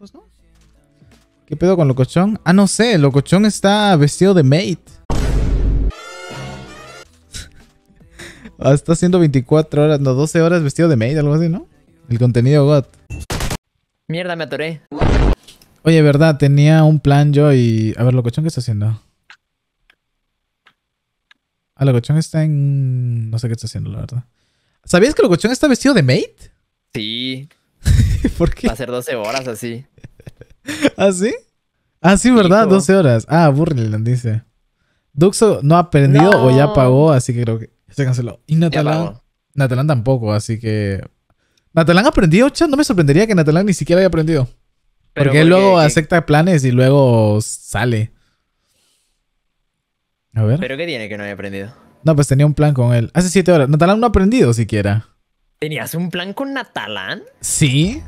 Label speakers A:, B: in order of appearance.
A: Pues, ¿Qué pedo con Locochón? Ah, no sé, Locochón está vestido de mate. Ah, está haciendo 24 horas, no, 12 horas vestido de mate, algo así, ¿no? El contenido God.
B: Mierda, me atoré.
A: Oye, verdad, tenía un plan yo y... A ver, Locochón, ¿qué está haciendo? Ah, Locochón está en... No sé qué está haciendo, la verdad. ¿Sabías que Locochón está vestido de mate?
C: Sí. ¿Por qué? Va a ser 12 horas así.
A: ¿Ah, sí? Ah, sí, ¿verdad? 12 horas. Ah, Burland dice. Duxo no ha aprendido o ya pagó, así que creo que se canceló. Y Natalán. Natalán tampoco, así que. Natalán aprendió, chat. No me sorprendería que Natalán ni siquiera haya aprendido. porque, él luego acepta planes y luego sale. A ver. ¿Pero
D: qué tiene que no haya aprendido?
A: No, pues tenía un plan con él. Hace 7 horas. Natalán no ha aprendido siquiera.
D: ¿Tenías un plan con Natalán?
A: Sí.